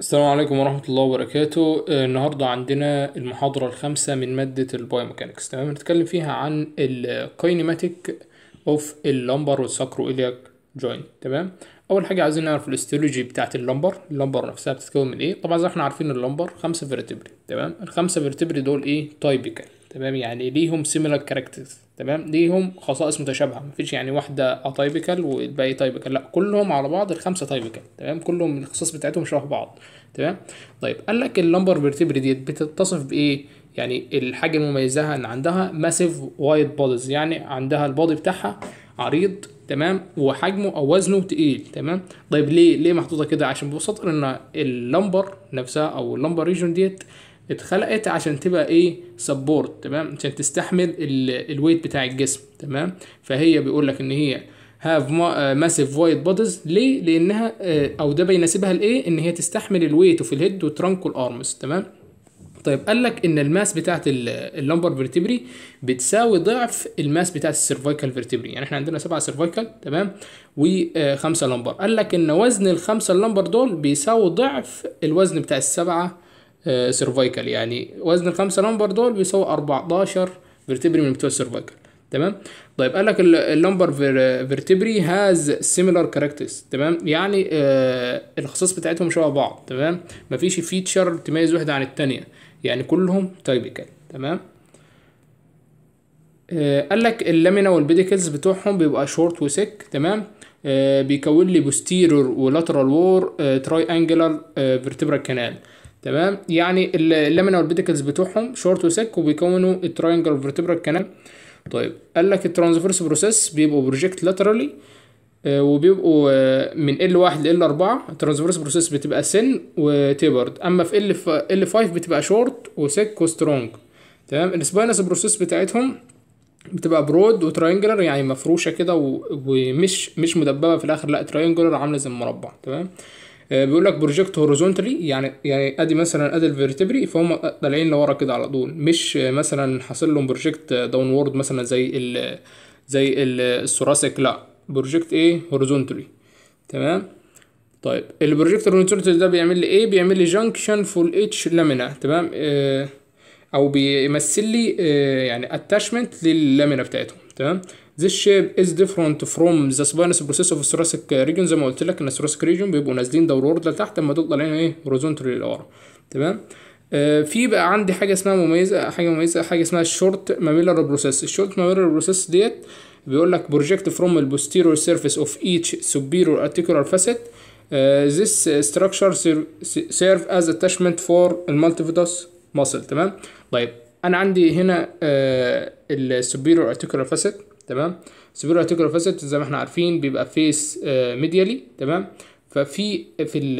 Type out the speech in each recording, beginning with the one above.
السلام عليكم ورحمة الله وبركاته آه، النهاردة عندنا المحاضرة الخامسة من مادة البايوميكانكس تمام هنتكلم فيها عن الكاينماتيك اوف اللمبر والساكرو إلياك جوينت تمام أول حاجة عايزين نعرف الاستيولوجي بتاعت اللمبر اللمبر نفسها بتتكون من إيه طبعا زي ما احنا عارفين اللمبر خمسة فيرتبري تمام الخمسة فيرتبري دول إيه تايبيكال تمام يعني ليهم سيميلار كاركترز تمام ليهم خصائص متشابهه مفيش يعني واحده اتايبيكال والباقي تايبيكال لا كلهم على بعض الخمسه تايبيكال تمام كلهم الخصائص بتاعتهم شبه بعض تمام طيب قال لك اللمبر فيرتبري ديت بتتصف بايه يعني الحاجه المميزه ان عندها ماسيف وايد بوديز يعني عندها البودي بتاعها عريض تمام وحجمه او وزنه تقيل تمام طيب ليه ليه محطوطه كده عشان ببساطه ان اللمبر نفسها او اللمبر ريجون ديت اتخلقت عشان تبقى ايه سبورت تمام عشان تستحمل الويت بتاع الجسم تمام فهي بيقول لك ان هي هاف ماسيف وايت بوديز ليه لانها آه، او ده بيناسبها لايه ان هي تستحمل الويت وفي الهيد وترنك والارمز تمام طيب قال لك ان الماس بتاعت اللمبر فيرتبري بتساوي ضعف الماس بتاعت السيرفايكال فيرتبري يعني احنا عندنا سبعه سيرفايكال تمام وخمسه آه، لمبر قال لك ان وزن الخمسه اللمبر دول بيساوي ضعف الوزن بتاع السبعه سيرفايكال آه، يعني وزن الخمسة لمبر دول بيساوي 14 فيرتبري من بتوع السيرفايكال تمام طيب قال لك اللمبر فيرتبري هاز سيميلار كاركترز تمام يعني آه الخصائص بتاعتهم شبه بعض تمام مفيش فيتشر تميز واحده عن الثانيه يعني كلهم تايبيكال تمام آه قال لك اللامينا والبيديكلز بتوعهم بيبقى شورت وسك تمام آه، بيكون لي بوستيرور ولاترال وور تراي انجلر فيرتبرال كانال تمام يعني اللامينال والبيتكلز بتوعهم شورت وسك وبيكونوا التراينجل فيرتبرال كانال طيب قال لك الترانزفيرس بروسيس بيبقوا بروجكت لاترالي آه، وبيبقوا آه، من ال 1 ل ال 4 الترانزفيرس بروسيس بتبقى سن وتيبرد اما في ال ال 5 بتبقى شورت وسك وسترونج تمام السباينس بروسيس بتاعتهم بتبقى برود وتراينجلر يعني مفروشه كده ومش مش مدببه في الاخر لا تراينجلر عامله زي المربع تمام آه، بيقول لك بروجكت هوريزونتالي يعني يعني ادي مثلا ادي الفيرتبري فهم طالعين لورا كده على طول مش مثلا حاصل لهم بروجكت وورد مثلا زي ال زي الثوراسيك لا بروجكت ايه هوريزونتالي تمام طيب البروجكت هوريزونتالي ده بيعمل لي ايه بيعمل لي جانكشن فول اتش لامينا تمام آه، او بيمثل لي آه، يعني اتاشمنت للامينا بتاعتهم تمام This shape is different from the spinous process of thoracic region زي ما قلت لك ان thoracic region بيبقوا نازلين دورورد لتحت اما دول طالعين ايه horizontally لورا تمام آه في بقى عندي حاجه اسمها مميزه حاجه مميزه حاجه اسمها short mammillary process الشورت mammillary process ديت بيقول لك project from the posterior surface of each superior articular facet Uh, this structure serve as attachment for multifidus muscle تمام طيب انا عندي هنا uh, superior articular facet تمام سوبر ارتيكولار فاسيت زي ما احنا عارفين بيبقى فيس ميديالي آه، تمام ففي في الـ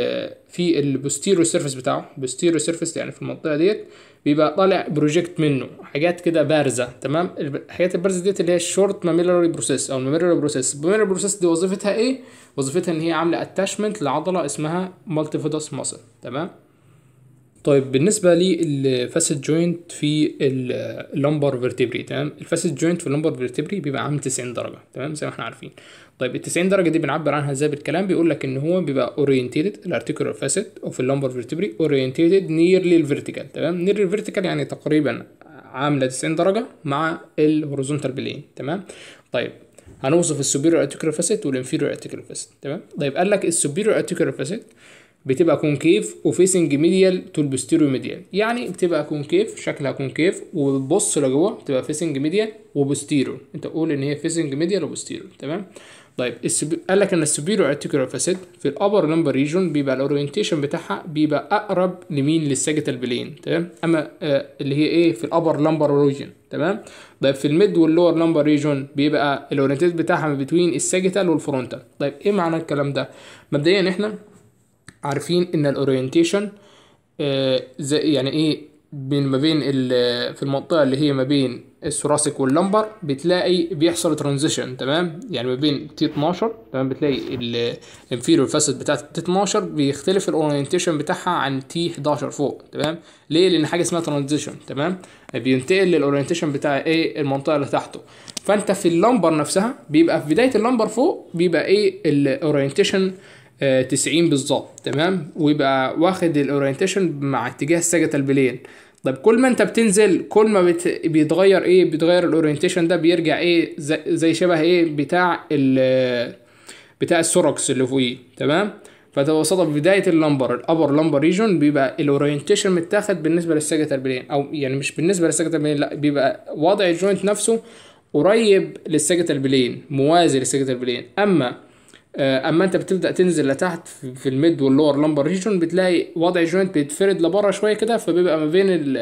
في البوستيرو سيرفيس بتاعه بوستيرو سيرفيس يعني في المنطقه ديت بيبقى طالع بروجكت منه حاجات كده بارزه تمام الحاجات البارزه ديت اللي هي الشورت ماميلري بروسيس او الماميلري بروسيس الماميلري بروسيس دي وظيفتها ايه وظيفتها ان هي عامله اتاشمنت لعضله اسمها مالتيفيدوس ماسل تمام طيب بالنسبه للفاسد جوينت في اللومبر فيرتبري تمام الفاسد جوينت في اللومبر فيرتبري بيبقى عامل 90 درجه تمام زي ما احنا عارفين طيب ال 90 درجه دي بنعبر عنها ازاي بالكلام بيقول لك ان هو بيبقى اورينتيد الارتيكولار فاسد في اللومبر فيرتبري اورينتيد نيرلي الفيرتيكال تمام نيرلي الفيرتيكال يعني تقريبا عامله 90 درجه مع الهوريزونتال بلين تمام طيب هنوصف السوبيريور ارتيكولار فاسد والانفيريور ارتيكولار فاسد تمام طيب قال لك السوبيريور ارتيكولار فاسد بتبقى كونكيف وفيسنج ميديال تو البوستيريو ميديال يعني بتبقى كونكيف شكلها كونكيف وبتبص لجوه بتبقى فيسنج ميديال وبوستيريو انت قول ان هي فيسنج ميديال وبوستيريو تمام طيب السب... قال لك ان السوبيريور ارتيكولار فاسيت في الابر لمبر ريجون بيبقى الاورينتيشن بتاعها بيبقى اقرب لمين للساجيتال بلين تمام اما آه اللي هي ايه في الابر لمبر ريجون تمام طيب في الميد واللور لمبر ريجون بيبقى الاورينتيشن بتاعها ما بين الساجيتال والفرونتال طيب ايه معنى الكلام ده مبدئيا احنا عارفين ان الاورينتيشن آه، زي يعني ايه بين ما بين في المنطقه اللي هي ما بين الثوراسيك واللمبر بتلاقي بيحصل ترانزيشن تمام يعني ما بين تي 12 تمام بتلاقي الانفيريور فاسد بتاعه تي 12 بيختلف الاورينتيشن بتاعها عن تي 11 فوق تمام ليه لان حاجه اسمها ترانزيشن تمام بينتقل للاورينتيشن بتاع ايه المنطقه اللي تحته فانت في اللمبر نفسها بيبقى في بدايه اللمبر فوق بيبقى ايه الاورينتيشن 90 آه، بالظبط تمام ويبقى واخد الاورينتيشن مع اتجاه سجة البلين طب كل ما انت بتنزل كل ما بت... بيتغير ايه بيتغير الاورينتيشن ده بيرجع ايه زي, زي شبه ايه بتاع ال بتاع السوركس اللي فوقيه تمام فببساطه في بدايه اللمبر الابر لمبر ريجون بيبقى الاورينتيشن متاخد بالنسبه للسجتال بلين او يعني مش بالنسبه للسجتال بلين لا بيبقى وضع الجوينت نفسه قريب للسجتال بلين موازي للسجتال بلين اما آه، اما انت بتبدا تنزل لتحت في الميد واللور لمبر ريجون بتلاقي وضع الجوينت بيتفرد لبره شويه كده فبيبقى ما بين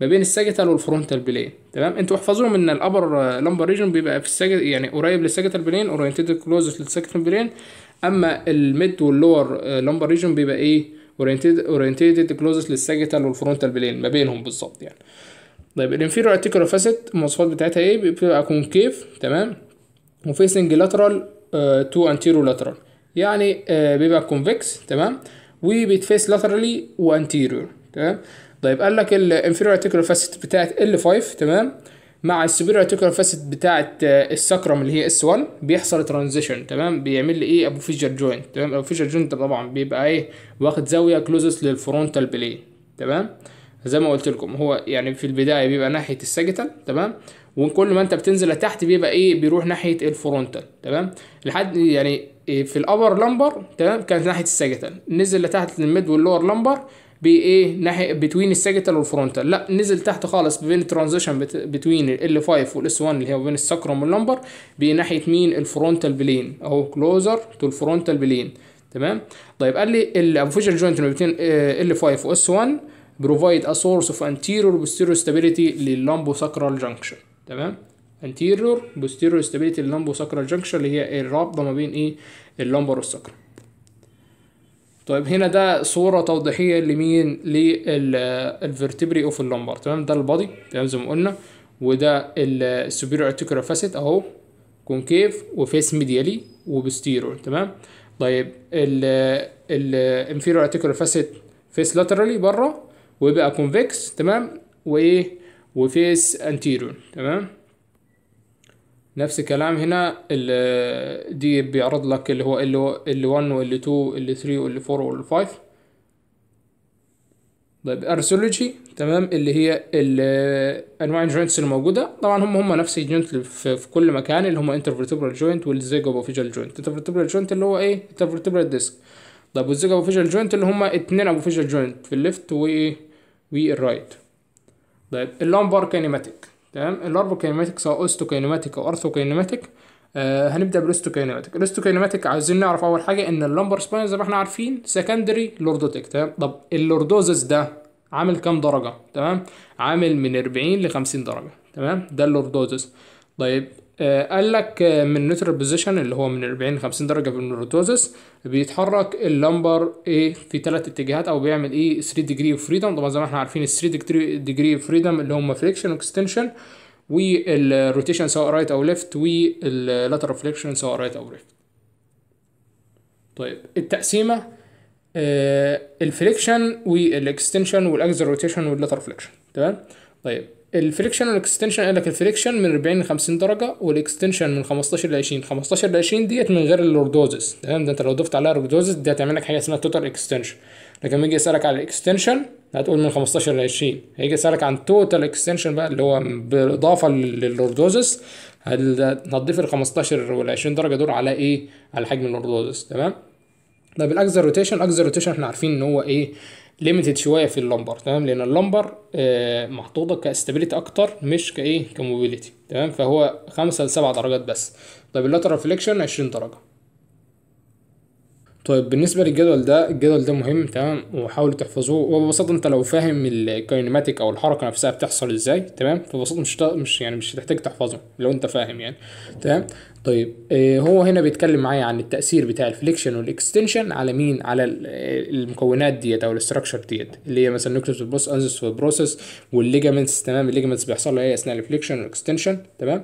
ما بين الساجيتال والفرونتال بلين تمام انتوا احفظوهم ان الابر لمبر ريجون بيبقى في الساجيت يعني قريب للساجيتال بلين اورينتد كلوز للساجيتال بلين اما الميد واللور آه، لمبر ريجون بيبقى ايه اورينتد اورينتد كلوز للساجيتال والفرونتال بلين ما بينهم بالظبط يعني طيب الانفيرو ارتيكولار فاسيت المواصفات بتاعتها ايه بيبقى كونكيف تمام وفيسنج لاترال آه، تو انتيرو لاترال يعني آه، بيبقى كونفكس تمام وبيتفيس لاترالي وانتيريور تمام طيب قال لك الانفيريور ارتيكولار فاسيت بتاعت ال 5 تمام مع السوبيريور ارتيكولار فاسيت بتاعت آه، السكرم اللي هي S1 بيحصل ترانزيشن تمام بيعمل لي ايه ابو فيجر جوينت تمام ابو فيجر جوينت طبعا بيبقى ايه واخد زاويه كلوزس للفرونتال بلين تمام زي ما قلت لكم هو يعني في البدايه بيبقى ناحيه الساجيتال تمام وكل ما انت بتنزل لتحت بيبقى ايه بيروح ناحيه الفرونتال تمام لحد يعني إيه، في الابر لمبر تمام كانت ناحيه الساجيتال نزل لتحت للميد واللور لمبر بايه ناحيه بتوين الساجيتال والفرونتال لا نزل تحت خالص بين الترانزيشن بتوين ال 5 والاس 1 اللي هي بين السكرم واللمبر بناحيه مين الفرونتال بلين اهو كلوزر تو الفرونتال بلين تمام طيب قال لي الابوفيشال جوينت بين ال 5 واس 1 بروفايد ا سورس اوف انتيريور بوستيرور ستابيليتي لللامبو ساكرال جانكشن تمام anterior posterior stability اللامبو ساكرال جانكشن اللي هي إيه؟ الرابطه ما بين ايه اللامبر والسكر طيب هنا ده صورة توضيحية لمين للفيرتبري اوف اللمبر تمام ده البادي تمام زي ما قلنا وده السوبيريور articular فاسيت اهو كونكيف وفيس ميديالي وبستيرور تمام طيب الانفيريور articular facet فيس لاترالي بره ويبقى كونفكس تمام وايه وفيس انتيرور تمام نفس الكلام هنا دي بيعرض لك اللي هو ال 1 وال 2 وال 3 وال 4 وال 5 طيب ارثولوجي تمام اللي هي انواع الجوينتس الموجوده طبعا هم هم نفس الجوينت في, في كل مكان اللي هم انترفرتبرال جوينت والزيجوبوفيجال جوينت انترفرتبرال جوينت اللي هو ايه انترفرتبرال ديسك طيب والزيجوبوفيجال جوينت اللي هم اتنين ابوفيجال جوينت في الليفت وي الرايت طيب اللامبر كينيماتيك تمام اللارفا كينيماتيك سواء اوستو كينيماتيك او ارثو كينيماتيك آه هنبدا بالاوستو كينيماتيك الاوستو كينيماتيك عايزين نعرف اول حاجه ان اللامبر سباين زي ما احنا عارفين سكندري لوردوتيك تمام طب اللوردوزس ده عامل كام درجه تمام عامل من 40 ل 50 درجه تمام ده اللوردوزس طيب آه، قال لك آه، من نيوترال بوزيشن اللي هو من 40 ل 50 درجه من الروتوزس بيتحرك اللمبر ايه في ثلاث اتجاهات او بيعمل ايه 3 ديجري اوف فريدم طبعا زي ما احنا عارفين ال 3 ديجري اوف فريدم اللي هم فليكشن اكستنشن والروتيشن سواء رايت او ليفت واللاترال فليكشن سواء رايت او ليفت طيب التقسيمه الفريكشن الفليكشن والاكستنشن والاكزل روتيشن واللاترال فليكشن تمام طيب الفريكشن والاكستنشن قال لك الفريكشن من 40 ل 50 درجه والاكستنشن من 15 ل 20 15 ل 20 ديت من غير اللوردوزس تمام ده انت لو ضفت عليها لوردوزس دي هتعمل لك حاجه اسمها توتال اكستنشن لكن لما يجي يسالك على الاكستنشن هتقول من 15 ل 20 هيجي يسالك عن توتال اكستنشن بقى اللي هو بالاضافه لللوردوزس هتضيف ال 15 وال 20 درجه دول على ايه على حجم اللوردوزس تمام طب الاكزر روتيشن الاكزر روتيشن احنا عارفين ان هو ايه ليميتد شويه في اللمبر تمام لان اللمبر آه، محطوطه كاستابيليتي اكتر مش كايه كموبيليتي تمام فهو 5 ل 7 درجات بس طب اللاترال فليكشن 20 درجه طيب بالنسبه للجدول ده الجدول ده مهم تمام وحاولوا تحفظوه وببساطه انت لو فاهم الكينيماتيك او الحركه نفسها بتحصل ازاي تمام فببساطه مش مش يعني مش هتحتاج تحفظه لو انت فاهم يعني تمام طيب آه هو هنا بيتكلم معايا عن التاثير بتاع الفليكشن والاكستنشن على مين على آه، المكونات ديت او الاستراكشر ديت اللي هي مثلا نيوكليس والبروس انزس والبروسس والليجامنتس تمام الليجامنتس بيحصل لها ايه اثناء الفليكشن والاكستنشن تمام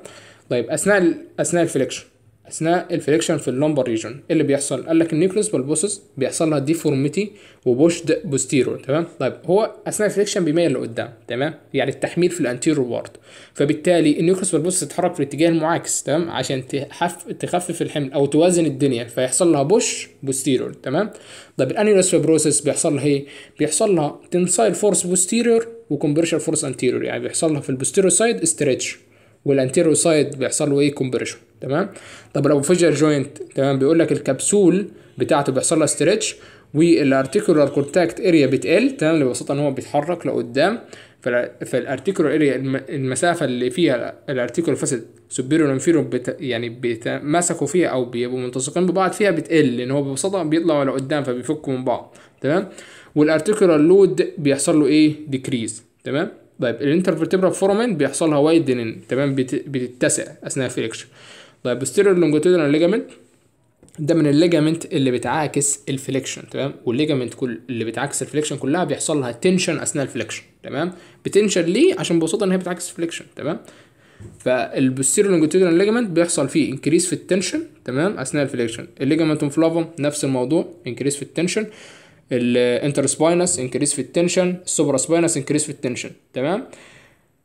طيب اثناء اثناء الفليكشن اثناء الفليكشن في اللومبر ريجون ايه اللي بيحصل قال لك النيوكليوس بالبوسس بيحصل لها ديفورميتي وبوشد بوستيرور تمام طيب هو اثناء الفليكشن بيميل لقدام تمام يعني التحميل في الانتيرو وورد فبالتالي النيوكليوس بالبوسس تتحرك في الاتجاه المعاكس تمام عشان تحف... تخفف الحمل او توازن الدنيا فيحصل لها بوش بوستيرور تمام طيب الانيولس فيبروسس بيحصل لها ايه بيحصل لها تنسايل فورس بوستيرور وكمبرشن فورس انتيرور يعني بيحصل لها في البوستيرور سايد استريتش والانتيرو سايد بيحصل له ايه كومبرشن تمام طب لو فجر جوينت تمام بيقول لك الكبسول بتاعته بيحصل لها استرتش والارتيكولار كونتاكت اريا بتقل تمام ببساطه ان هو بيتحرك لقدام فالارتيكولار اريا المسافه اللي فيها الارتيكولار فاسد سوبيريور انفيرو بت... يعني بيتماسكوا فيها او بيبقوا ملتصقين ببعض فيها بتقل لان هو ببساطه بيطلعوا لقدام فبيفكوا من بعض تمام والارتيكولار لود بيحصل له ايه ديكريز تمام طيب الانترفيرتبرال فورمن بيحصل لها وايدنين تمام بتتسع اثناء الفريكشن طيب posterior longitudinal ligament ده من الليجامنت اللي بتعاكس الفليكشن تمام والليجامنت كل اللي بتعاكس الفليكشن كلها بيحصل لها تنشن اثناء الفليكشن تمام بتنشن ليه عشان ببساطه ان هي بتعاكس الفليكشن تمام فالبوستيريو لونجيتودينال ليجامنت بيحصل فيه انكريس في التنشن تمام اثناء الفليكشن الليجامنت فلافوم نفس الموضوع انكريس في التنشن الانتر سباينس انكريس في التنشن السوبرا سباينس انكريس في التنشن تمام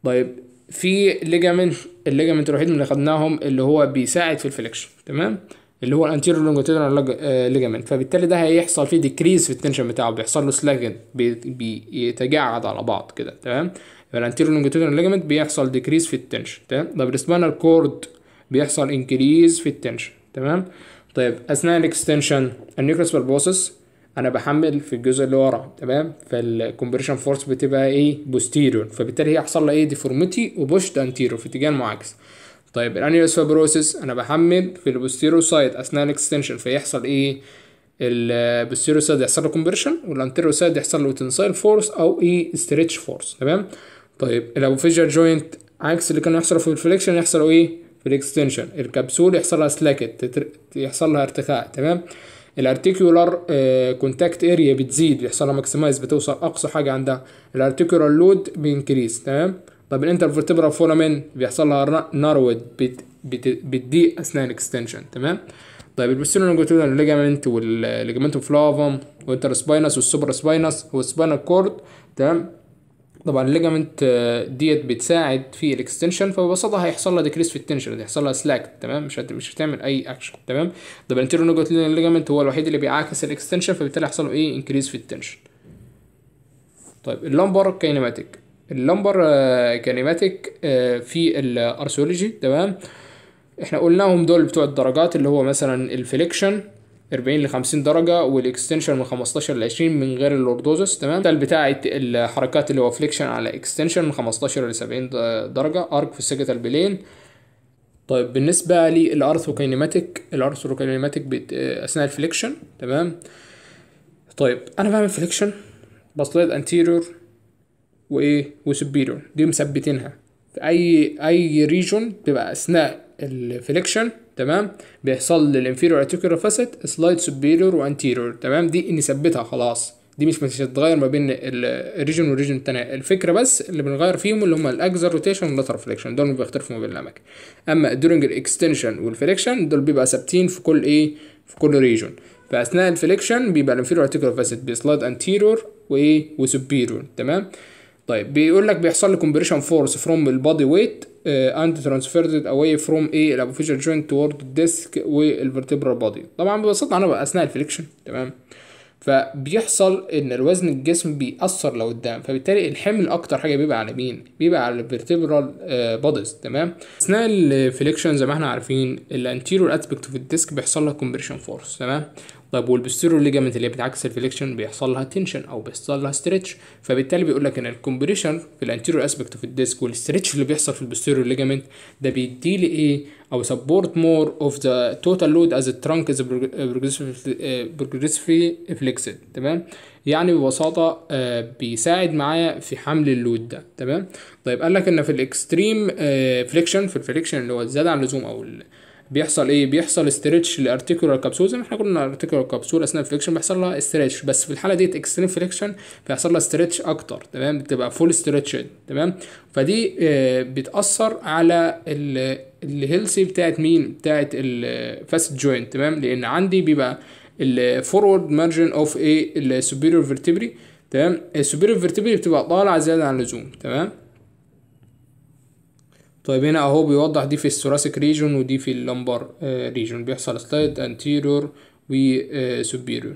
طيب في ليجامنت الليجامنت الوحيد اللي خدناهم اللي هو بيساعد في الفليكشن تمام اللي هو الانتيرو لونجيتودينال ليجامنت فبالتالي ده هيحصل فيه ديكريز في التنشن بتاعه بيحصل له سلاجن بيتجعد على بعض كده تمام الانتيرو لونجيتودينال ليجامنت بيحصل ديكريز في التنشن تمام طب الاسبانال كورد بيحصل انكريز في التنشن تمام طيب اثناء الاكستنشن النيوكلاس بالبوسس انا بحمل في الجزء اللي ورا تمام فالكمبريشن فورس بتبقى ايه بوستيريور فبالتالي حصل لها ايه ديفورميتي وبوشد انتيريور في اتجاه المعاكس طيب الانيال فابروسيس انا بحمل في البوستيريور سايد اثناء الاكستنشن فيحصل ايه البوستيريور سايد يحصل له كومبريشن والانتيرو سايد يحصل له تنسايل فورس او ايه ستريتش فورس تمام طيب الابوفيجر جوينت عكس اللي كان يحصل في الفليكشن يحصل ايه في الاكستنشن الكبسول يحصل لها سلاكت يحصل لها ارتخاء تمام الارتيكولار كونتاكت اريا بتزيد بيحصل لها ماكسمايز بتوصل اقصى حاجه عندها الارتيكولار لود بينكريز تمام طب الانترفرتبرال فورامين بيحصل لها نارود بت بت بتضيق اثناء الاكستنشن تمام طيب البوستيريو لونجيتودينال الليجامنت والليجامنت فلافم والانتر سباينس والسوبر سباينس والسباينال كورد تمام طبعا الليجامنت آه، ديت بتساعد في الاكستنشن فببساطه هيحصل لها ديكريس في التنشن هيحصل لها سلاك تمام مش مش هتعمل اي اكشن تمام طب الانتيرو نوجت الليجامنت هو الوحيد اللي بيعاكس الاكستنشن فبالتالي هيحصل له ايه انكريس في التنشن طيب اللمبر كينيماتيك اللمبر كينيماتيك آه، آه، في الارثولوجي تمام احنا قلناهم دول بتوع الدرجات اللي هو مثلا الفليكشن 40 ل 50 درجه والاكستنشن من 15 ل 20 من غير اللوردوزس تمام ده بتاع الحركات اللي هو فليكشن على اكستنشن من 15 ل 70 درجه ارك في السجيتال بلين طيب بالنسبه للارثوكينيماتيك الارثوكينيماتيك اثناء الفليكشن تمام طيب انا بعمل فليكشن بسلايد انتيرور وايه وسبيرور دي مثبتينها في اي اي ريجون بتبقى اثناء الفليكشن تمام بيحصل للانفيرور اتيكولار فاسيت سلايد سوبيريور وانتيرور تمام دي اني ثبتها خلاص دي مش مش هتتغير ما بين الريجن والريجن الثانيه الفكره بس اللي بنغير فيهم اللي هم الاكزر روتيشن واللاتر فليكشن دول بيختلفوا ما بين الاماكن اما الدورنج الاكستنشن والفليكشن دول بيبقى ثابتين في كل ايه في كل ريجن فاثناء الفليكشن بيبقى الانفيرور اتيكولار فاسيت بيسلايد انتيرور وايه وسوبيريور تمام طيب بيقول لك بيحصل لي كومبريشن فورس فروم البادي ويت اند ترانسفيرد اواي فروم ايه الابوفيشال جوينت توورد الديسك والفرتبرال بادي طبعا ببساطه انا اثناء الفليكشن تمام فبيحصل ان الوزن الجسم بيأثر لقدام فبالتالي الحمل اكتر حاجه بيبقى على مين بيبقى على الفيرتبرال آه، بادز تمام اثناء الفليكشن زي ما احنا عارفين الانتيريور اسبكت في الديسك بيحصل لك كومبريشن فورس تمام طيب والبستيرو ليجامنت اللي بتعكس الفليكشن بيحصل لها تنشن او بيحصل لها ستريتش فبالتالي بيقول لك ان الكومبريشن في الانتيريور اسبكت اوف الديسك والستريتش اللي بيحصل في البستيرو ليجامنت ده بيدي لي ايه او سبورت مور اوف ذا توتال لود از الترنك از بروجريسفلي فليكسد تمام يعني ببساطه آه، بيساعد معايا في حمل اللود ده تمام طيب قال لك ان في الاكستريم آه، فليكشن في الفليكشن اللي هو الزياده عن اللزوم او بيحصل ايه بيحصل استرتش للارتيكولار كبسول زي ما احنا قلنا الارتيكولار كابسول اثناء الفليكشن بيحصل لها استرتش بس في الحاله ديت اكستريم فليكشن بيحصل لها استرتش اكتر تمام بتبقى فول استرتش تمام فدي آه، بتاثر على الهيلثي بتاعت مين بتاعت الفاست جوينت تمام لان عندي بيبقى الفورورد مارجن اوف ايه السوبيريور فيرتبري تمام السوبيريور فيرتبري بتبقى طالعه زياده عن اللزوم تمام طيب هنا اهو بيوضح دي في الثوراسيك ريجون ودي في اللمبر ريجون آه، بيحصل سلايد انتيريور وسوبيريور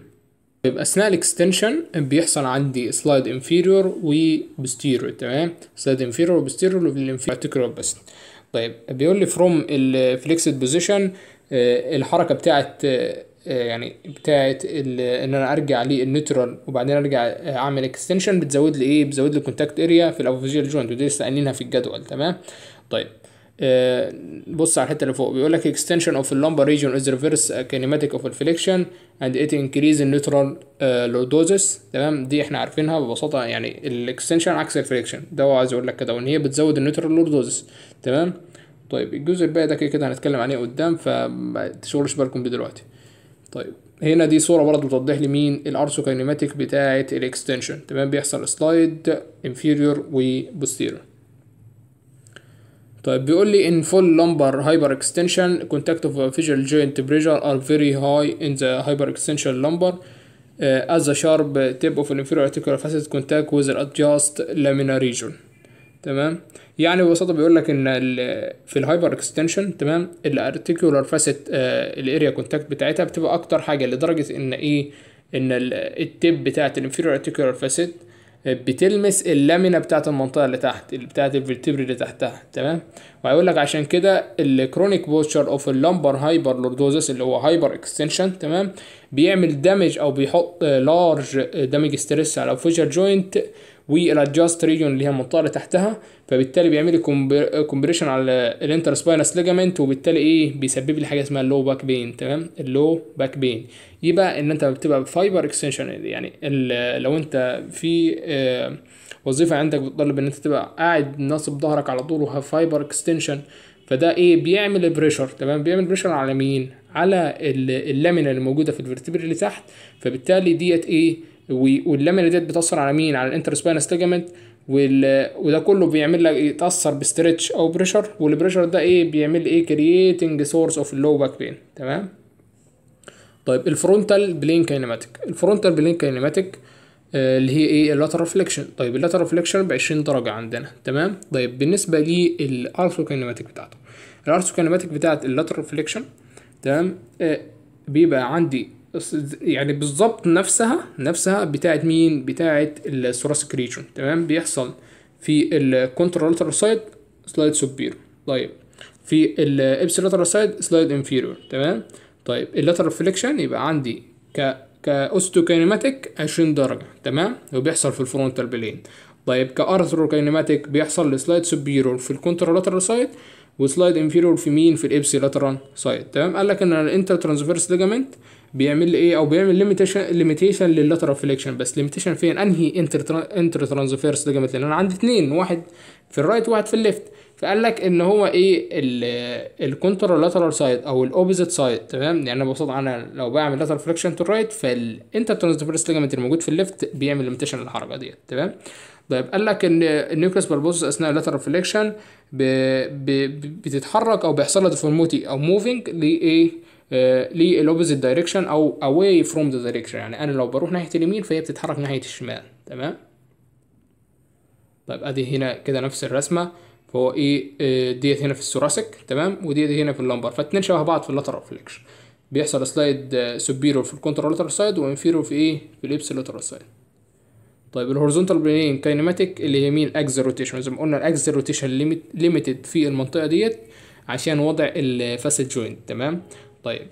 طيب اثناء الاكستنشن بيحصل عندي سلايد انفيريور وبوستيريور تمام سلايد انفيريور وبوستيريور للانفيريور بس طيب بيقول لي فروم الفليكسد بوزيشن الحركه بتاعت آه، آه، يعني بتاعت ان انا ارجع للنيوترال وبعدين ارجع اعمل اكستنشن بتزود لي ايه بتزود لي كونتاكت اريا في الابوفيجيال جوينت ودي لسه قايلينها في الجدول تمام طيب آه، بص على الحته اللي فوق بيقول لك extension of the lumbar region is reverse kinematic of inflection and it increase in neutral آه، lordosis تمام دي احنا عارفينها ببساطه يعني الاكستنشن عكس الفليكشن ده هو عايز اقول لك كده وان هي بتزود النيوترال لوردوزس تمام طيب الجزء الباقي ده كده كده هنتكلم عليه قدام فما تشغلوش بالكم بيه دلوقتي طيب هنا دي صوره برضه بتوضح لي مين الارسو كاينماتيك بتاعه الاكستنشن تمام بيحصل سلايد انفيريور وبوستيريور طيب بيقول لي ان full lumbar hyper extension contact of visual joint pressure are very high in the hyper extension lumbar uh, as a sharp tip of inferior articular facet contact with the adjust laminar region تمام يعني ببساطه بيقول لك ان في الهايبر اكستنشن تمام الارتيكولار فاسيت الاريا كونتاكت بتاعتها بتبقى اكتر حاجه لدرجه ان ايه ان التيب بتاعت الانفيريور ارتيكولار فاسيت بتلمس اللامينا بتاعه المنطقه اللي تحت اللي بتاعه الفرتبري اللي تحتها تمام وهيقول لك عشان كده الكرونيك بوستشر اوف اللمبر هايبر لوردوزس اللي هو هايبر اكستنشن تمام بيعمل دامج او بيحط لارج دامج ستريس على فيجر جوينت والادجاست ريجون اللي هي المنطقه اللي تحتها فبالتالي بيعمل لي كومبريشن على الانتر سباينس ليجامنت وبالتالي ايه بيسبب لي حاجه اسمها اللو باك بين تمام اللو باك بين يبقى ان انت بتبقى فايبر اكستنشن يعني لو انت في آه، وظيفه عندك بتطلب ان انت تبقى قاعد ناصب ظهرك على طول وفايبر اكستنشن فده ايه بيعمل بريشر تمام بيعمل بريشر على مين على اللامينا اللي موجوده في الفرتبر اللي تحت فبالتالي ديت ايه واللامينا ديت بتاثر على مين على الانتر سباينس ليجامنت وده كله بيعمل لك يتاثر بستريتش او بريشر والبريشر ده ايه بيعمل ايه كرييتنج سورس اوف اللو باك بين تمام طيب الفرونتال بلين كاينماتيك الفرونتال بلين كاينماتيك اللي هي ايه اللاترال فليكشن طيب اللاترال فليكشن ب 20 درجه عندنا تمام طيب بالنسبه للارثو كاينماتيك بتاعته الارثو كاينماتيك بتاعت اللاترال فليكشن تمام آه، بيبقى عندي يعني بالظبط نفسها نفسها بتاعت مين بتاعت الثوراسيك ريجون تمام بيحصل في الكونترولاتر سايد سلايد سوبير طيب في الابسيلاترال سايد سلايد انفيريور تمام طيب اللاتر فليكشن يبقى عندي ك كاوستوكينيماتيك 20 درجه تمام وبيحصل في الفرونتال بلين طيب كارثروكينيماتيك بيحصل سلايد سوبيرور في الكونترولاترال سايد وسلايد انفيريور في مين في الابسيلاترال سايد تمام قال لك ان الانتر ترانسفيرس ليجامنت بيعمل لي ايه او بيعمل ليميتيشن ليميتيشن لللاترال فليكشن بس ليميتيشن فين انهي انتر انتر ترانزفيرس ليجامنت لان انا عندي اثنين واحد في الرايت وواحد في الليفت فقال لك ان هو ايه الكونتر لاترال سايد او الاوبوزيت سايد تمام يعني ببساطه انا لو بعمل لاترال فليكشن تو الرايت فالانتر ترانسفيرس ليجامنت الموجود في الليفت بيعمل ليميتيشن للحركه ديت تمام طيب قال لك ان النيوكليس بالبوس اثناء اللاترال فليكشن بتتحرك او بيحصل لها ديفورموتي او موفينج لايه آه، للاوبوزيت دايركشن او اواي فروم ذا دايركشن يعني انا لو بروح ناحيه اليمين فهي بتتحرك ناحيه الشمال تمام طيب ادي هنا كده نفس الرسمه فهو ايه آه، ديت هنا في الثوراسيك تمام وديت هنا في اللمبر فاتنين شبه بعض في اللاترال فليكشن بيحصل سلايد آه، سوبيرو في لاترال سايد وانفيرو في ايه في لاترال سايد طيب الهورزونتال بلين كاينماتيك اللي هي مين اكس روتيشن زي ما قلنا الاكس روتيشن ليميتد في المنطقه ديت عشان وضع الفاسد جوينت تمام طيب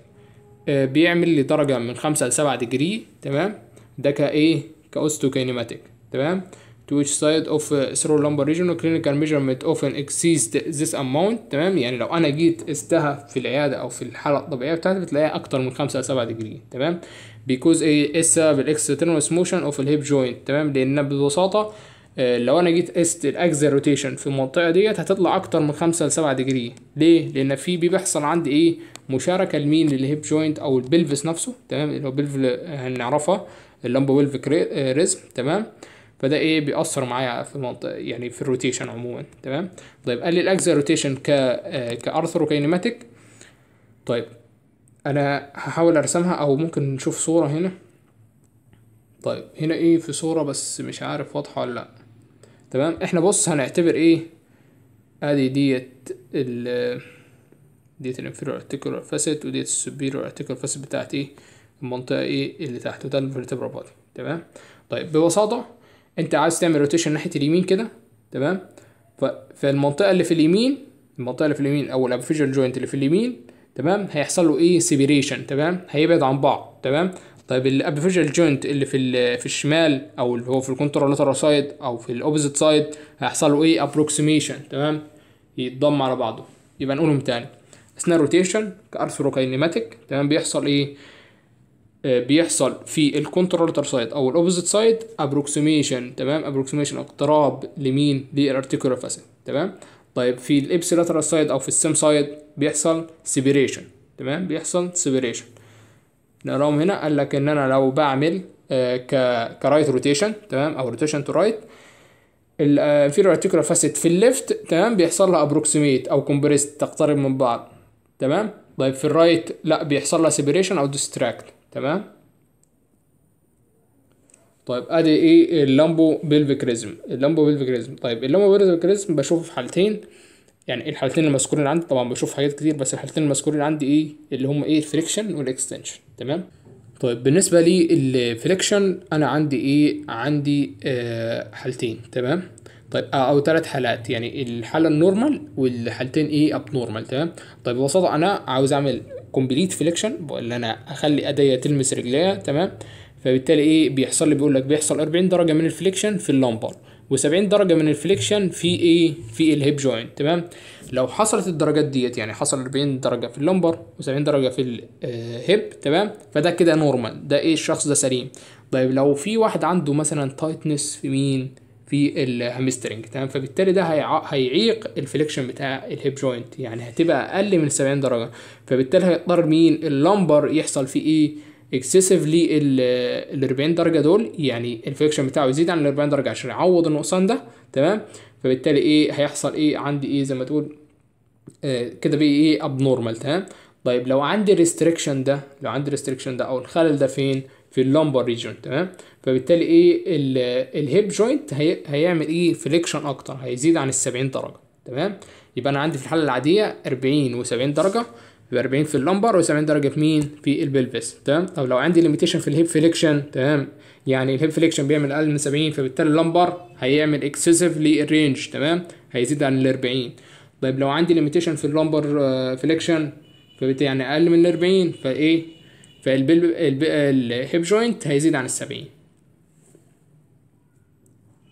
آه، بيعمل لدرجة من خمسة لسبعة ديجري تمام ده كايه كاوستوكينيماتيك تمام to which side of آه، cerebral lumbar region clinical measurement often exceeds this amount تمام يعني لو انا جيت قستها في العياده او في الحاله الطبيعيه بتاعتي بتلاقيها اكتر من خمسة لسبعة 7 ديجري تمام بيكوز ايه قسها بالاكسترنس موشن اوف الهيب جوينت تمام لان ببساطه آه، لو انا جيت قست الاكزل روتيشن في المنطقه ديت هتطلع اكتر من خمسة لسبعة دجري ديجري ليه لان في بيحصل عندي ايه مشاركه لمين للهيب جوينت او البلفس نفسه تمام اللي هو بلف هنعرفها اللمبو بلف آه، ريزم تمام فده ايه بيأثر معايا في المنطقه يعني في الروتيشن عموما تمام طيب قال لي الاجزاء روتيشن ك آه، كارثروكينيماتيك طيب انا هحاول ارسمها او ممكن نشوف صوره هنا طيب هنا ايه في صوره بس مش عارف واضحه ولا لا تمام احنا بص هنعتبر ايه ادي ديت ال ديت الانفيرور ارتيكولار فاسيت وديت السوبيرور ارتيكولار فاسيت بتاعت ايه المنطقه ايه اللي تحته ده الفرتبرال بادي تمام طيب ببساطه انت عايز تعمل روتيشن ناحيه اليمين كده تمام فالمنطقه اللي في اليمين المنطقه اللي في اليمين او الابفيجر جوينت اللي في اليمين تمام هيحصل له ايه سيبريشن تمام هيبعد عن بعض تمام طيب الابفيجر جوينت اللي في في الشمال او اللي هو في الكونترولاترال سايد او في الاوبزيت سايد هيحصل له ايه ابروكسيميشن تمام يتضم على بعضه يبقى نقولهم تاني اثناء الروتيشن كارثروكاينيماتيك تمام بيحصل ايه آه، بيحصل في الكونترولتر سايد او الاوبوزيت سايد ابروكسيميشن تمام ابروكسيميشن اقتراب لمين للارتيكولار فاسد تمام طيب في الابسيلاترال سايد او في السيم سايد بيحصل سيبريشن تمام بيحصل سيبريشن نقراهم هنا قال لك ان انا لو بعمل آه، ك كرايت روتيشن تمام او روتيشن تو رايت الانفيريور ارتيكولار فاسيت في الليفت تمام بيحصل لها ابروكسيميت او كومبريست تقترب من بعض تمام طيب في الرايت لا بيحصل لها سيبريشن او ديستراكت تمام طيب ادي ايه اللامبو بيلفيك ريزم اللامبو بيلفيك ريزم طيب اللامبو بيلفيك ريزم بشوفه في حالتين يعني الحالتين المذكورين عندي طبعا بشوف حاجات كتير بس الحالتين المذكورين عندي ايه اللي هم ايه الفريكشن والاكستنشن تمام طيب بالنسبه للفريكشن انا عندي ايه عندي آه حالتين تمام طيب آه، او ثلاث حالات يعني الحاله النورمال والحالتين ايه اب نورمال تمام طيب ببساطه انا عاوز اعمل كومبليت فليكشن اللي انا اخلي ايديا تلمس رجليا تمام فبالتالي ايه بيحصل لي بيقول لك بيحصل 40 درجه من الفليكشن في اللومبار و70 درجه من الفليكشن في ايه في الهيب جوينت تمام لو حصلت الدرجات ديت يعني حصل 40 درجه في اللمبر و70 درجه في الهيب آه، تمام فده كده نورمال ده ايه الشخص ده سليم طيب لو في واحد عنده مثلا تايتنس في مين في الهامسترنج تمام فبالتالي ده هيعيق الفليكشن بتاع الهيب جوينت يعني هتبقى اقل من 70 درجه فبالتالي هيضطر مين اللمبر يحصل فيه ايه اكسسفلي ال 40 درجه دول يعني الفليكشن بتاعه يزيد عن ال 40 درجه عشان يعوض النقصان ده تمام فبالتالي ايه هيحصل ايه عندي ايه زي ما تقول آه كده بي ايه ابنورمال تمام طيب لو عندي الريستريكشن ده لو عندي الريستريكشن ده او الخلل ده فين في اللمبر ريجون تمام فبالتالي ايه الهيب جوينت هي هيعمل ايه فليكشن اكتر هيزيد عن ال 70 درجه تمام يبقى انا عندي في الحاله العاديه 40 و70 درجه يبقى 40 في اللمبر و70 درجه في مين في البلبس تمام طب لو عندي ليميتيشن في الهيب فليكشن تمام يعني الهيب فليكشن بيعمل اقل من 70 فبالتالي اللمبر هيعمل اكسسيف للرينج تمام هيزيد عن ال 40 طيب لو عندي ليميتيشن في اللمبر آه، فليكشن فبالتالي يعني اقل من ال 40 فايه فالهيب جوينت هيزيد عن ال 70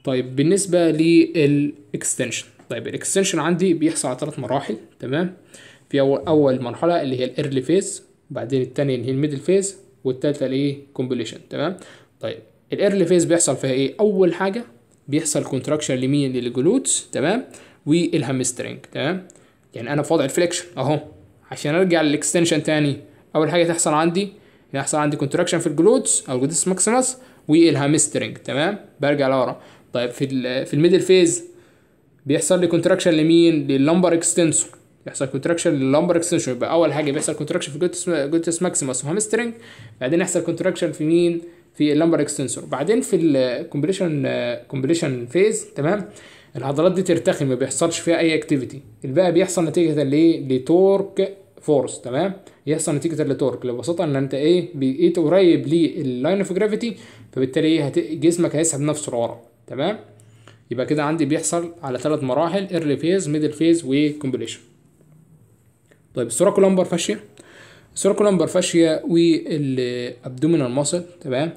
طيب بالنسبه للاكستنشن طيب الاكستنشن عندي بيحصل على ثلاث مراحل تمام في اول اول مرحله اللي هي الايرلي فيز بعدين الثانيه اللي هي الميدل فيز والثالثه اللي هي كومبليشن تمام طيب الايرلي فيز بيحصل فيها ايه اول حاجه بيحصل كونتراكشن لمين للجلوتس تمام والهامسترنج تمام يعني انا في وضع الفليكشن اهو عشان ارجع للاكستنشن تاني اول حاجه تحصل عندي يحصل عندي كونتراكشن في الجلوتس او الجلوتس ماكسيمس والهامسترنج تمام برجع لورا طيب في في الميدل فيز بيحصل لي كونتراكشن لمين لللمبر اكستنسور يحصل كونتراكشن لللمبر اكستنسور يبقى اول حاجه بيحصل كونتراكشن في جوتس ماكسيمس وهامسترنج بعدين يحصل كونتراكشن في مين في اللمبر اكستنسور بعدين في الكومبليشن كومبليشن فيز تمام العضلات دي ترتخي ما بيحصلش فيها اي اكتيفيتي الباقي بيحصل نتيجه لايه لتورك فورس تمام يحصل نتيجه لتورك ببساطه ان انت ايه بقيت قريب لللاين اوف جرافيتي فبالتالي ايه جسمك هيسحب نفسه لورا تمام يبقى كده عندي بيحصل على ثلاث مراحل ايرلي فيز ميدل فيز وكومبليشن طيب السوراكولامبر الصوره السوراكولامبر فاشيا والابدومينال ماسل تمام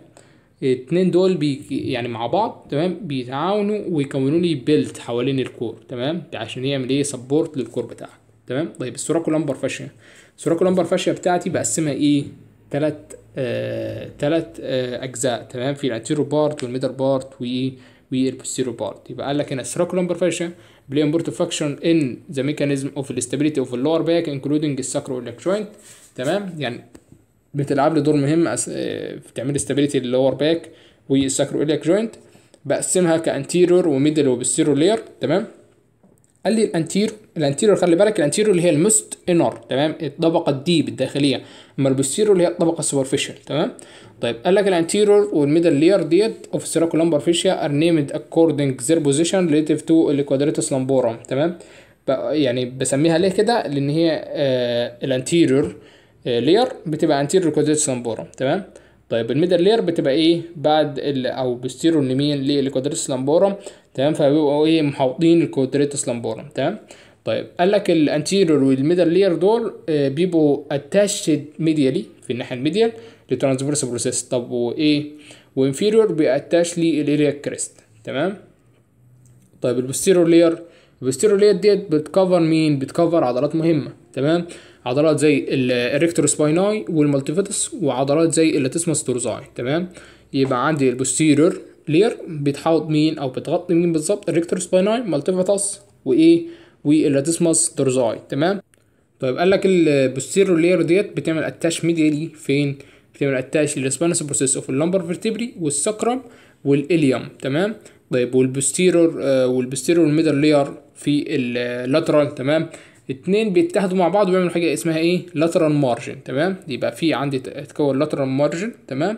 الاتنين دول بي يعني مع بعض تمام بيتعاونوا ويكونوا لي بيلت حوالين الكور تمام عشان يعمل ايه سبورت للكور بتاعك تمام طيب فاشيه الصوره السوراكولامبر فاشيه بتاعتي بقسمها ايه تلات آه تلات آه اجزاء تمام في الانتيرو بارت والميدر بارت و والبوستيرو بارت يبقى قال لك هنا sacroiliumbar fascia play important function in the mechanism of the stability of the lower back including the sacroiliac joint تمام يعني بتلعب لي دور مهم في آه، تعمل استابيليتي للور باك والساكرويليك جوينت بقسمها كانتيرور وميدل وبستيرو لير تمام قال لي الانتيرو الانتيرو خلي بالك الانتيرو اللي هي المست انر تمام الطبقه الديب الداخليه اما البوستيرو اللي هي الطبقه السوبرفيشال تمام طيب قال لك الانتيرو والميدل لير ديت اوف سيراكو فيشيا ار نيمد اكوردنج زير بوزيشن ريليتيف تو الكوادريتوس لامبورم تمام يعني بسميها ليه كده لان هي آه الانتيرور لير آه، بتبقى انتيرور كوادريتوس لامبورم تمام طيب الميدل لير بتبقى ايه بعد او بوستيرو لمين للكوادريتوس لامبورم تمام فبيبقوا ايه محاوطين الكوادريتس لامبورم تمام طيب قال لك الانتيريور والميدل لير دول آه، بيبقوا اتاشد ميديالي في الناحيه الميديال لترانسفيرس بروسيس طب وايه وانفيريور بيأتاش الاريا كريست تمام طيب البوستيرور لير البوستيرور لير ديت بتكفر مين بتكفر عضلات مهمه تمام عضلات زي الريكتور سبايناي والمالتيفيتس وعضلات زي اللاتيسموس تورزاي تمام يبقى عندي البوستيرور لير بيتحوط مين او بتغطي مين بالظبط الريكتور سبايناي مالتيفاتاس وايه واللاتيسماس دورزاي تمام طيب قال لك البوستيريور لير ديت بتعمل اتاش ميديالي فين بتعمل اتاش للسباينس بروسيس اوف اللمبر فيرتبري والسكرم والاليوم تمام طيب والبوستيرور آه والبوستيرور ميدل لير في اللاترال تمام اتنين بيتحدوا مع بعض ويعملوا حاجه اسمها ايه لاترال مارجن تمام يبقى في عندي تكون لاترال مارجن تمام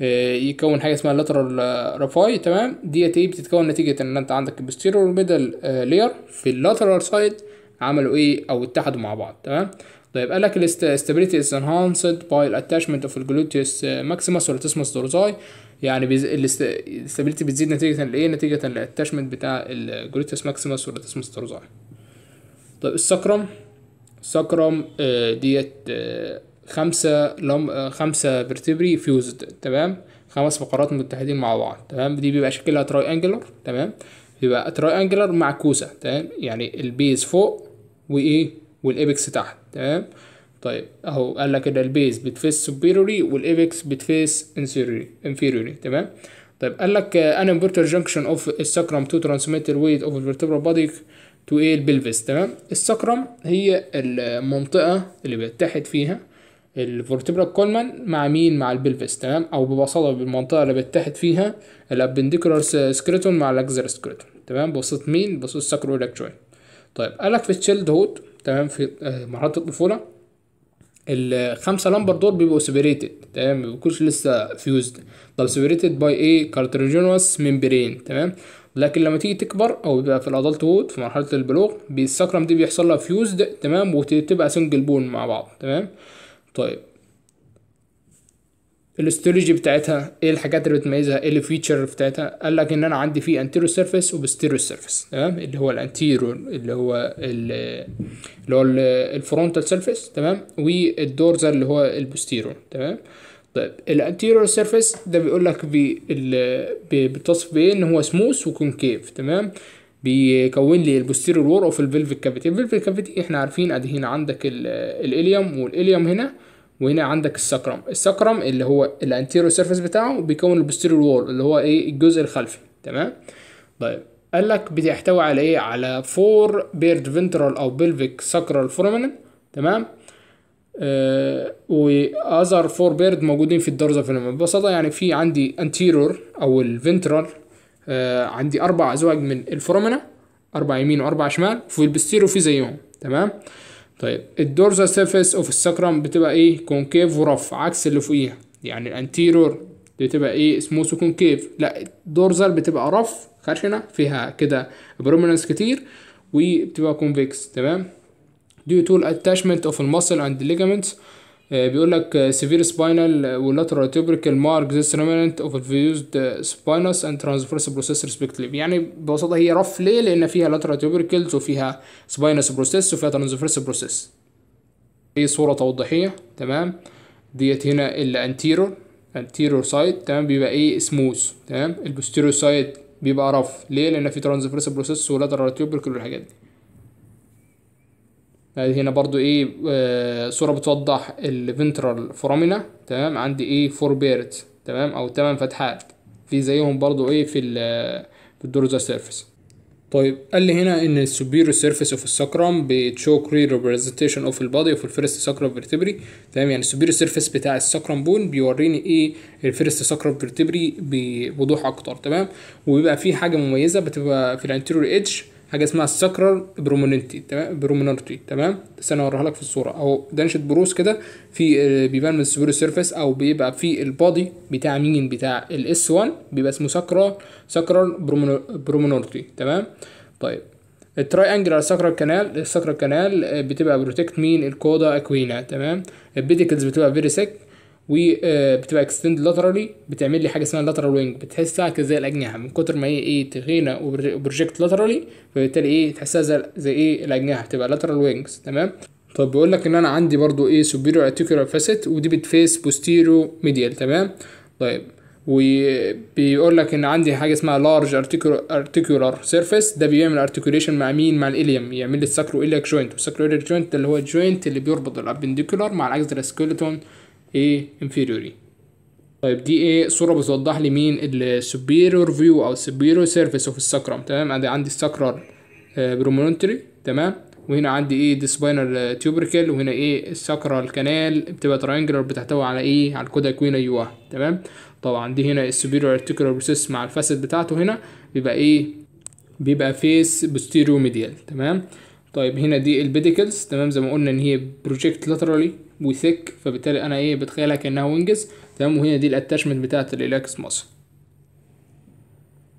آه، يكون حاجه اسمها لاترال آه، رافاي تمام ديت ايه بتتكون نتيجه ان انت عندك البوستيرور ميدل لير في اللاترال سايد عملوا ايه او اتحدوا مع بعض تمام طيب قال لك الاستابيليتي از انهانسد باي الاتاشمنت اوف الجلوتيوس ماكسيموس والتسموس دورزاي يعني الاستابيليتي بتزيد نتيجه لايه نتيجه للاتاشمنت بتاع الجلوتيوس ماكسيموس والتسموس دورزاي طيب السكرم السكرم آه، ديت خمسة لم... خمسة فيرتبري فيوزد تمام خمس فقرات متحدين مع بعض تمام دي بيبقى شكلها تراي انجلر تمام بيبقى تراي انجلر معكوسة تمام يعني البيز فوق وايه e والابكس تحت تمام طيب اهو قال لك ان البيز بتفيس سوبيروري والابكس بتفيس انفيريوري تمام طيب قال لك ان امبورتر جنكشن اوف السكرم تو ترانسميت الويت اوف الفيرتبرال بادي تو ايه البلفيس تمام السكرم هي المنطقه اللي بيتحد فيها الفورتبرا كولمان مع مين مع البلفس تمام او ببساطه بالمنطقه اللي بتتحد فيها الابندكولار سكريتون مع الاكزر سكريتون تمام بصيت مين بصيت ساكرولك الكترون طيب قالك في تشيلد هود تمام في آه، مرحله الطفوله الخمسه لمبر دول بيبقوا سيبريتد تمام بيكونش لسه فيوزد طب سيبريتد باي ايه كارتريجينوس ميمبرين تمام لكن لما تيجي تكبر او بيبقى في الادلت هود في مرحله البلوغ بالسكرم دي بيحصل لها فيوزد تمام وتبقى سنجل بون مع بعض تمام طيب الاستولوجي بتاعتها ايه الحاجات اللي بتميزها ايه الفيتشر بتاعتها قال لك ان انا عندي فيه انتيرو سيرفيس وبستيرو سيرفيس تمام اللي هو الانتيرو اللي هو اللي هو الفرونتال سيرفيس تمام والدورز اللي هو البوستيرو تمام طيب الانتيرو سيرفيس ده بيقول لك بي بتصف بايه ان هو سموث وكونكيف تمام بيكون لي البوستيريور وور اوف الفلفل كافيتي الفلفل كافيتي احنا عارفين ادي هنا عندك الاليوم والاليوم هنا وهنا عندك السكرم السكرم اللي هو الانتيرو سيرفيس بتاعه بيكون البوستيريور وور اللي هو ايه الجزء الخلفي تمام طيب قال لك بتحتوي على ايه على فور بيرد فنترال او بيلفيك ساكرال فورمن تمام آه واذر فور بيرد موجودين في الدرزه فيلم ببساطه يعني في عندي انتيرور او الفنترال آه عندي اربع ازواج من الفرومنا اربع يمين واربع شمال وفي البستير وفي زيهم تمام طيب الدورزا سيرفيس اوف السكرم بتبقى ايه كونكيف ورف عكس اللي فوقيها يعني الانتيرور بتبقى ايه سموث وكونكيف لا الدورزال بتبقى رف خشنه فيها كده برومننس كتير وبتبقى كونفكس تمام due to attachment of muscle and ligaments آه، بيقول لك سيفير سباينال ولاترال تيوبريكال مارك ذيس ريمننت اوف انفيوزد سباينس اند ترانسفيرس بروسيس ريسبكتلي يعني ببساطه هي رف ليه لان فيها لاترال تيوبريكلز وفيها سباينس بروسيس وفيها ترانسفيرس بروسيس دي صوره توضيحيه تمام ديت هنا الانتيرور انتيرور سايد تمام بيبقى ايه سموث تمام البوستيرور سايد بيبقى رف ليه لان في ترانسفيرس بروسيس ولاترال تيوبريكل والحاجات دي هنا برضو ايه آه، صورة بتوضح الفنترال فورامينا تمام عندي ايه فور بيرت تمام او تمن فتحات في زيهم برضو ايه في آه، في الدورزا سيرفيس طيب قال لي هنا ان السوبيريور سيرفيس اوف السكرم بتشو كري ريبريزنتيشن اوف البادي اوف الفيرست ساكرال فيرتبري تمام يعني السوبيريور سيرفيس بتاع السكرم بون بيوريني ايه الفيرست ساكرال فيرتبري بوضوح اكتر تمام وبيبقى في حاجه مميزه بتبقى في الانتيريور ايدج حاجه اسمها الساكرال برومونتي تمام بروموننتي تمام استنى اوريها لك في الصوره اهو دنشت بروس كده في آه، بيبان من السوبر سيرفيس او بيبقى في البادي بتاع مين بتاع الاس 1 بيبقى اسمه سكرر سكرر بروموننتي تمام طيب التراي انجلر ساكرال الكنال السكر الكنال بتبقى بروتكت مين الكودا اكوينا تمام البيديكلز بتبقى فيري سيك وبتبقى اكستند لاترالي بتعمل لي حاجه اسمها لاترال وينج بتحسها كده زي الاجنحه من كتر ما هي ايه تغينا وبروجكت لاترالي فبالتالي ايه تحسها زي, زي ايه الاجنحه بتبقى لاترال وينجز تمام طب بيقول لك ان انا عندي برضو ايه سوبيريو اتيكولار فاسيت ودي بتفيس بوستيرو ميديال تمام طيب وبيقول لك ان عندي حاجه اسمها لارج ارتيكولار سيرفيس ده بيعمل ارتيكوليشن مع مين مع الاليم يعمل لي الساكرو اليك جوينت والساكرو اليك جوينت اللي هو الجوينت اللي بيربط الابنديكولار مع العجز السكيلتون ايه انفيريوري طيب دي ايه صورة بتوضح لي مين السوبيريور فيو او السوبيريور سيرفيس اوف السكرم تمام انا عندي السكرر برومونتري آه، تمام وهنا عندي ايه دي سباينال تيوبريكل وهنا ايه السكرال كانال بتبقى ترينجلر بتحتوي على ايه على الكودا كوينا يو تمام طبعا دي هنا السوبيريور ارتيكولار بروسيس مع الفاسد بتاعته هنا بيبقى ايه بيبقى فيس بوستيريو ميديال تمام طيب هنا دي البيديكلز تمام زي ما قلنا ان هي بروجكت لاترالي وثيك فبالتالي انا ايه بتخيلها كانها وينجز تمام وهنا دي الاتشمنت بتاعت الريلاكس ماسل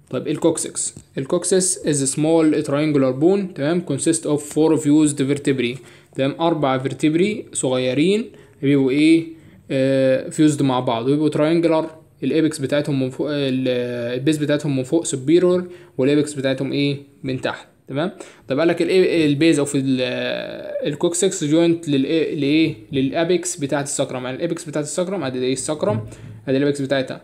طيب الكوكسكس الكوكسس is سمول small triangular bone تمام consist of four fused vertebrae تمام اربع vertebrae صغيرين بيبقوا ايه آه فيوزد مع بعض بيبقوا تراينجلر الابكس بتاعتهم من فوق البيس بتاعتهم من فوق سوبيرور والابكس بتاعتهم ايه من تحت تمام طب قال لك البيز او في الكوكسكس جوينت للايه لايه للابيكس بتاعه السكرم يعني الابكس بتاعه السكرم ادي ايه السكرم ادي الابكس بتاعتها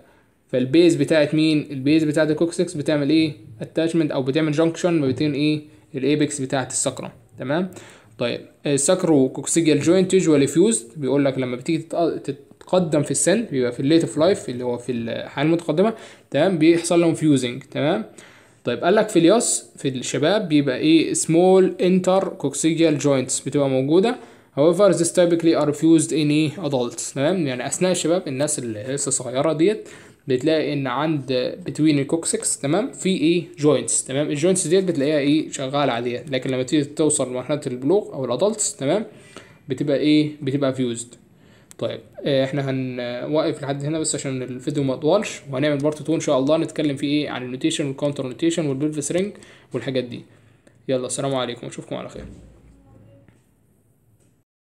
فالبيز بتاعت مين البيز بتاعت الكوكسكس بتعمل ايه اتاتشمنت او بتعمل جنكشن ما بين ايه الابكس بتاعه السكرم تمام طيب السكرو كوكسيجال جوينت يوجوالي فيوز بيقول لك لما بتيجي تتقدم في السن بيبقى في الليت اوف لايف اللي هو في الحاله المتقدمه تمام بيحصل لهم فيوزنج تمام طيب قال لك في اليوس في الشباب بيبقى ايه سمول انتر كوكسيجيال جوينتس بتبقى موجوده however this typically are fused in ايه adults تمام يعني اثناء الشباب الناس اللي لسه صغيره ديت بتلاقي ان عند بتوين الكوكسكس تمام في ايه جوينتس تمام الجوينتس ديت بتلاقيها ايه شغاله عاديه لكن لما تيجي توصل لمرحله البلوغ او الادلتس تمام بتبقى ايه بتبقى فيوزد طيب آه، احنا هنوقف آه، لحد هنا بس عشان الفيديو ما اطولش وهنعمل بارت 2 ان شاء الله نتكلم فيه ايه عن النوتيشن والكونتر نوتيشن والبلفس رينج والحاجات دي يلا السلام عليكم اشوفكم على خير